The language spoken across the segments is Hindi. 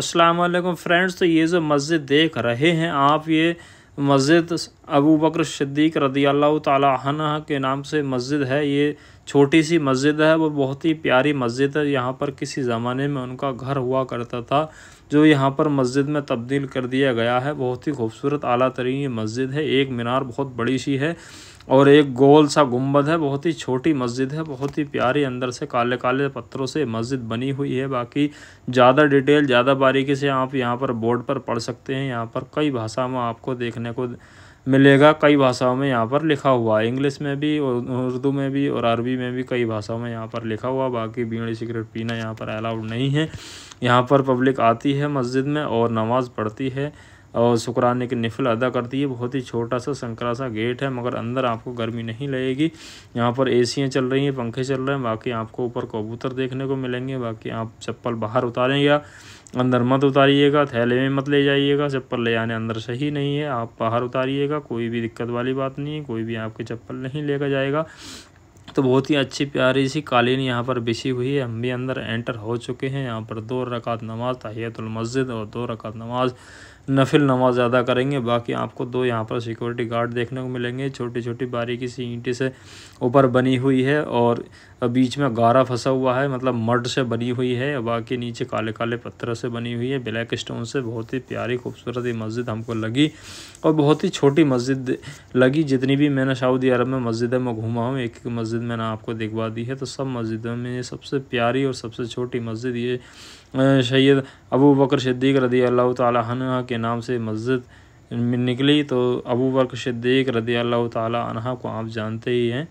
अस्सलाम वालेकुम फ्रेंड्स तो ये जो मस्जिद देख रहे हैं आप ये मस्जिद अबू बकर सिद्दीक रदी अल्लाह तह के नाम से मस्जिद है ये छोटी सी मस्जिद है वो बहुत ही प्यारी मस्जिद है यहाँ पर किसी ज़माने में उनका घर हुआ करता था जो यहाँ पर मस्जिद में तब्दील कर दिया गया है बहुत ही खूबसूरत आला तरीन मस्जिद है एक मीनार बहुत बड़ी सी है और एक गोल सा गुम्बद है बहुत ही छोटी मस्जिद है बहुत ही प्यारी अंदर से काले काले पत्थरों से मस्जिद बनी हुई है बाकी ज़्यादा डिटेल ज़्यादा बारीकी से आप यहाँ पर बोर्ड पर पढ़ सकते हैं यहाँ पर कई भाषा में आपको देखने को मिलेगा कई भाषाओं में यहाँ पर लिखा हुआ है इंग्लिश में भी उर्दू में भी और अरबी में भी कई भाषाओं में यहाँ पर लिखा हुआ बाकी बीड़ी सिगरेट पीना यहाँ पर अलाउड नहीं है यहाँ पर पब्लिक आती है मस्जिद में और नमाज़ पढ़ती है और शुक्राने की निफल अदा करती है बहुत ही छोटा सा संकरा सा गेट है मगर अंदर आपको गर्मी नहीं लगेगी यहाँ पर ए चल रही हैं पंखे चल रहे हैं बाकी आपको ऊपर कबूतर देखने को मिलेंगे बाकी आप चप्पल बाहर उतारें या अंदर मत उतारिएगा थैले में मत ले जाइएगा चप्पल ले आने अंदर सही नहीं है आप बाहर उतारिएगा कोई भी दिक्कत वाली बात नहीं है कोई भी आपकी चप्पल नहीं लेकर जाएगा तो बहुत ही अच्छी प्यारी सी कालीन यहाँ पर बिछी हुई है हम भी अंदर एंटर हो चुके हैं यहाँ पर दो रकात नमाज तहियतुल मस्जिद और दो रकात नमाज नफिल नमाज अदा करेंगे बाकी आपको दो यहाँ पर सिक्योरिटी गार्ड देखने को मिलेंगे छोटी छोटी बारीकी सी ईंटे से ऊपर बनी हुई है और बीच में गारा फंसा हुआ है मतलब मड से बनी हुई है बाकी नीचे काले काले पत्थर से बनी हुई है ब्लैक स्टोन से बहुत ही प्यारी खूबसूरत मस्जिद हमको लगी और बहुत ही छोटी मस्जिद लगी जितनी भी मैंने सऊदी अरब में मस्जिद में घूमा हूँ एक एक मस्जिद मैंने आपको दिखवा दी है तो सब मस्जिदों में सबसे प्यारी और सबसे छोटी मस्जिद ये सैद अबू बकर सिद्दीक रदी अल्लाह तह के नाम से मस्जिद निकली तो अबू बकर सिद्दीक रदी अल्लाह तह को आप जानते ही हैं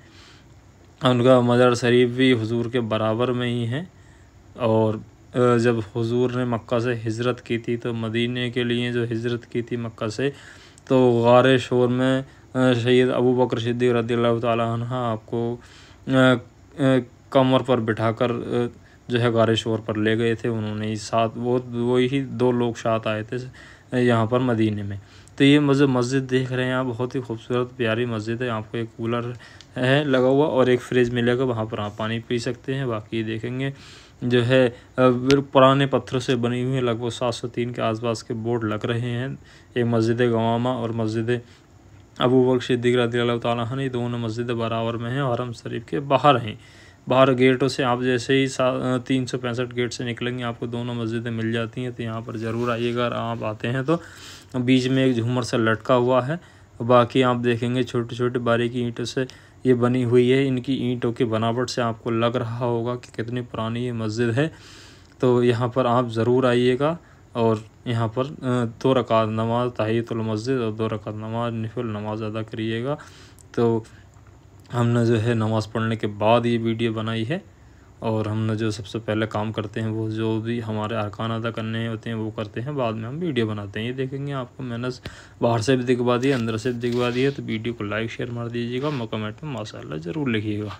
उनका मज़ार शरीफ भी हुजूर के बराबर में ही है और जब हुजूर ने मक्का से हिजरत की थी तो मदीने के लिए जो हिजरत की थी मक्का से तो गार शोर में सैद अबू बकर सिद्दीक रदी अल्लाह आपको कमर पर बिठाकर जो है गारे शोर पर ले गए थे उन्होंने ही साथ वो वही दो लोग साथ आए थे यहाँ पर मदीने में तो ये मस्जिद मस्जिद देख रहे हैं आप बहुत ही खूबसूरत प्यारी मस्जिद है आपको एक कूलर है लगा हुआ और एक फ्रिज मिलेगा वहाँ पर आप पानी पी सकते हैं बाकी देखेंगे जो है पुराने पत्थरों से बनी हुई लगभग सात सौ तीन के आसपास के बोर्ड लग रहे हैं एक मस्जिद गवामा और मस्जिद अबू बकर सिद्दीक रदी अल्लाह ने दोनों मस्जिद बराबर में हैं और हरम शरीफ के बाहर हैं बाहर गेटों से आप जैसे ही तीन सौ पैंसठ गेट से निकलेंगे आपको दोनों मस्जिदें मिल जाती हैं तो यहाँ पर ज़रूर आइएगा अगर आप आते हैं तो बीच में एक झूमर सा लटका हुआ है बाकी आप देखेंगे छोटे छोटे बारीकी ईंटों से ये बनी हुई है इनकी ईंटों की बनावट से आपको लग रहा होगा कि कितनी पुरानी ये मस्जिद है तो यहाँ पर आप ज़रूर आइएगा और यहाँ पर दो रकात नमाज तहैतुल मस्जिद और दो रकात नमाज नफुल नमाज अदा करिएगा तो हमने जो है नमाज़ पढ़ने के बाद ये वीडियो बनाई है और हमने जो सबसे पहले काम करते हैं वो जो भी हमारे अरकान अदा करने होते हैं वो करते हैं बाद में हम वीडियो बनाते हैं ये देखेंगे आपको मैंने बाहर से भी दिखवा दिया अंदर से भी दिखवा दिया तो वीडियो को लाइक शेयर मार दीजिएगा मकमेंट कमेंट में माशाला ज़रूर लिखिएगा